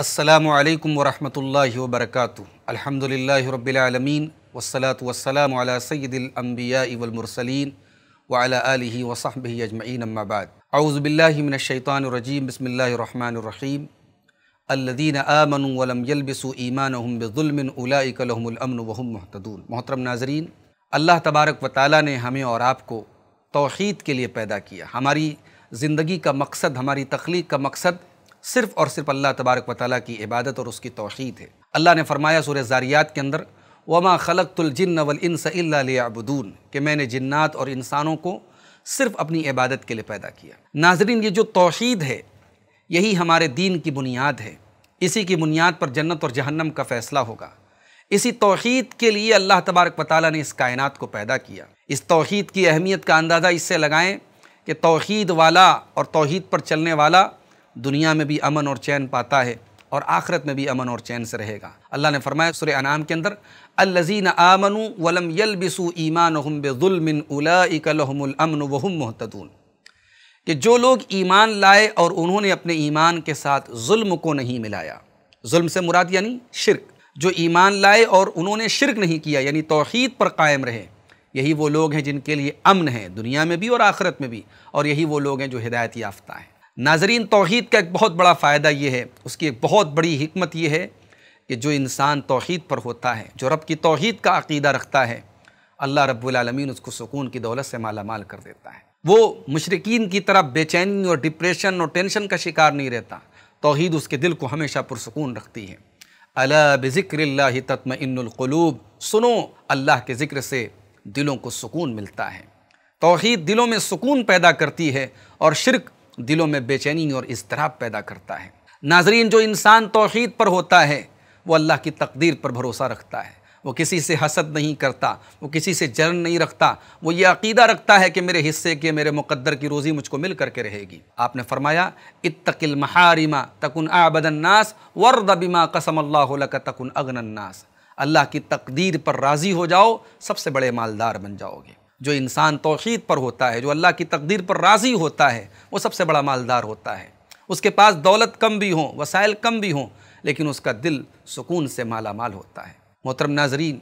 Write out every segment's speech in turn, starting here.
असलकम वरहमल वबरक अलहमदिल्ला रबालमीन वसलात वसलाम सैदिलम्बिया इवलमरसलिन वाला आलि वसहब अजमैन अम्माबाद अउज़बिल्लिमिनशैतानरजीम बसमीम अल्लदीन आमन वलम यलबिसु ईमान बिजुलमिन उलाकलमन वहम महतदून मोहतरम नाजरीन अल्लाह तबारक व ताली ने हमें और आपको तोहद के लिए पैदा किया हमारी ज़िंदगी का मकसद हमारी तख्लीक का मकसद सिर्फ और सिर्फ अल्लाह तबारक व की इबादत और उसकी तोहद है अल्लाह ने फरमाया सुर ज़ारियात के अंदर वमा खलकतुलजिन वलस अबून कि मैंने जन्ात और इंसानों को सिर्फ अपनी इबादत के लिए पैदा किया नाजरीन ये जो तोहद है यही हमारे दीन की बुनियाद है इसी की बुनियाद पर जन्नत और जहन्नम का फ़ैसला होगा इसी तोहद के लिए अल्लाह तबारक वाली ने इस कायनात को पैदा किया इस तोहद की अहमियत का अंदाज़ा इससे लगाएँ कि तोहद वाला और तोहद पर चलने वाला दुनिया में भी अमन और चैन पाता है और आखरत में भी अमन और चैन से रहेगा अल्लाह ने फरमाया सुर अनाम के अंदर अल्लजीन आमनु वलम यलबिसु ईमान बेजुलमिन उलाकमन वहम महतदून कि जो लोग ईमान लाए और उन्होंने अपने ईमान के साथ जुल्म को नहीं मिलाया जुल्म से मुराद यानी शिरक जो ईमान लाए और उन्होंने शिरक नहीं किया यानी तोहद पर कायम रहे यही वो लोग हैं जिनके लिए अमन है दुनिया में भी और आखरत में भी और यही वो लोग हैं जो हिदायत याफ्ता हैं नाजरीन तोहद का एक बहुत बड़ा फ़ायदा ये है उसकी एक बहुत बड़ी हमत यह है कि जो इंसान तोहद पर होता है जो रब की तोहद का अकीदा रखता है अल्लाह रबालमीन उसको सुकून की दौलत से माला माल कर देता है वो मशरकिन की तरफ बेचैनी और डिप्रेशन और टेंशन का शिकार नहीं रहता तोहद उसके दिल को हमेशा पुरसकून रखती है अला तत्म इनकलूब सुनो अल्लाह के ज़िक्र से दिलों को सुकून मिलता है तोहद दिलों में सुकून पैदा करती है और शिरक दिलों में बेचैनी और इसतराब पैदा करता है नाजरीन जो इंसान तोहद पर होता है वो अल्लाह की तकदीर पर भरोसा रखता है वो किसी से हसद नहीं करता वो किसी से जरन नहीं रखता वो ये अकीदा रखता है कि मेरे हिस्से के मेरे मुकद्दर की रोज़ी मुझको मिल करके रहेगी आपने फरमाया इतकिल महारिमा तकन आबदन्नास वर्द बिमा कसम अल्लाह तकन अगनन्नास अल्लाह की तकदीर पर राज़ी हो जाओ सबसे बड़े मालदार बन जाओगे जो इंसान तोहद पर होता है जो अल्लाह की तकदीर पर राज़ी होता है वो सबसे बड़ा मालदार होता है उसके पास दौलत कम भी हो वसाइल कम भी हों लेकिन उसका दिल सुकून से माला माल होता है मोहतरम नाजरीन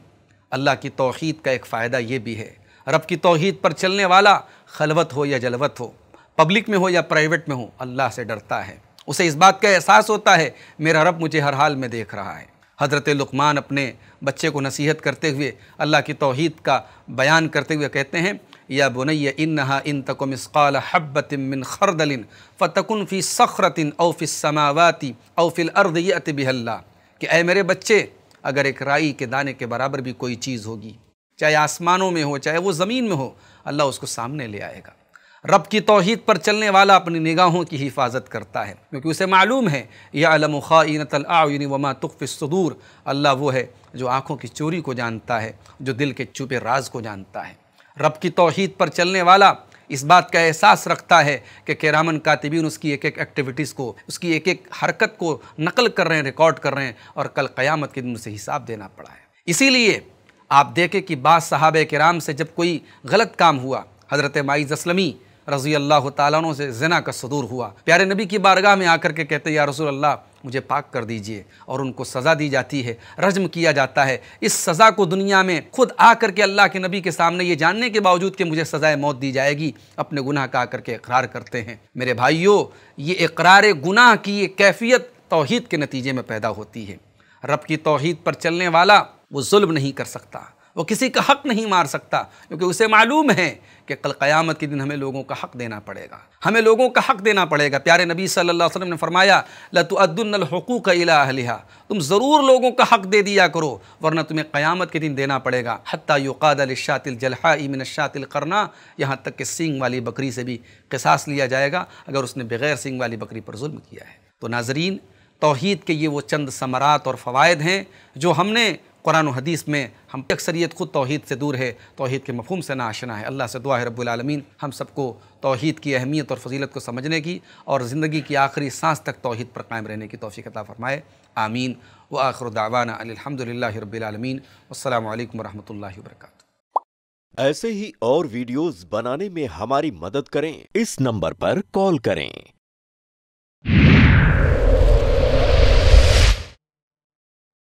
अल्लाह की तोहद का एक फ़ायदा ये भी है रब की तोहद पर चलने वाला खलवत हो या जलवत हो पब्लिक में हो या प्राइवेट में हो अल्लाह से डरता है उसे इस बात का एहसास होता है मेरा रब मुझे हर हाल में देख रहा है हज़रत लुकमान अपने बच्चे को नसीहत करते हुए अल्लाह की तोहद का बयान करते हुए कहते हैं या बुनैया इन नहा इन तक मिसकाल हब्बिन खरदलिन फ़तकुन फ़ी सखरतिन अवफ़िस समावाती अवफ़िल अर्द यत बिहल्ला कि अय मेरे बच्चे अगर एक राई के दाने के बराबर भी कोई चीज़ होगी चाहे आसमानों में हो चाहे वो ज़मीन में हो अल्लाह उसको सामने ले आएगा रब की तोहद पर चलने वाला अपनी निगाहों की हिफाजत करता है क्योंकि उसे मालूम है या अलम ख़ानतलआन वमा सदूर अल्लाह वो है जो आँखों की चोरी को जानता है जो दिल के चुपे राज को जानता है रब की तोहद पर चलने वाला इस बात का एहसास रखता है कि केरामन कातिबीन उसकी एक एक एक्टिविटीज़ को उसकी एक एक हरकत को नकल कर रहे हैं रिकॉर्ड कर रहे हैं और कल क़यामत के दिन उसे हिसाब देना पड़ा है इसीलिए आप देखें कि बाद साहब कराम से जब कोई गलत काम हुआ हज़रत माई असलमी रज़ी अल्लाह तु से जना का सदूर हुआ प्यारे नबी की बारगाह में आकर के कहते या रसूल अल्लाह मुझे पाक कर दीजिए और उनको सज़ा दी जाती है रजम किया जाता है इस सज़ा को दुनिया में खुद आ कर के अल्लाह के नबी के सामने ये जानने के बावजूद कि मुझे सज़ाए मौत दी जाएगी अपने गुनाह का आकर के इकरार करते हैं मेरे भाइयों ये इकरार गुनाह की ये कैफियत तोहद के नतीजे में पैदा होती है रब की तोहद पर चलने वाला वो जुल्म नहीं कर सकता वो किसी का हक नहीं मार सकता क्योंकि उसे मालूम है कि कल क़यामत के दिन हमें लोगों का हक देना पड़ेगा हमें लोगों का हक देना पड़ेगा प्यारे नबी सल्लल्लाहु अलैहि वसल्लम ने फरमाया लतुअद्दुलहूक़ अलिहा तुम ज़रूर लोगों का हक दे दिया करो वरना तुम्हें क़यामत के दिन देना पड़ेगा हती युकादलशातिल जलहा इमिन शातिल करना यहाँ तक कि सींग वाली बकरी से भी किसास लिया जाएगा अगर उसने बग़ैर सींग वाली बकरी पर जुल्म किया है तो नाजरीन तोहद के ये वो चंद समरात और फ़वाद हैं जो हमने कुरान हदीस में हम अक्सरियत खुद तोहद से दूर है तोहद के मफहम से नाशना है अल्लाह से दुआ रबालमीन हम सबको तोहद की अहमियत और फजीलत को समझने की और ज़िंदगी की आखिरी सांस तक तोहद पर कायम रहने की तोफ़ी अता फ़रमाए आमीन व आखर दावाना अलहमदिल्ला रबालमीन अल्लाम वरहमल वर्क ऐसे ही और वीडियोस बनाने में हमारी मदद करें इस नंबर पर कॉल करें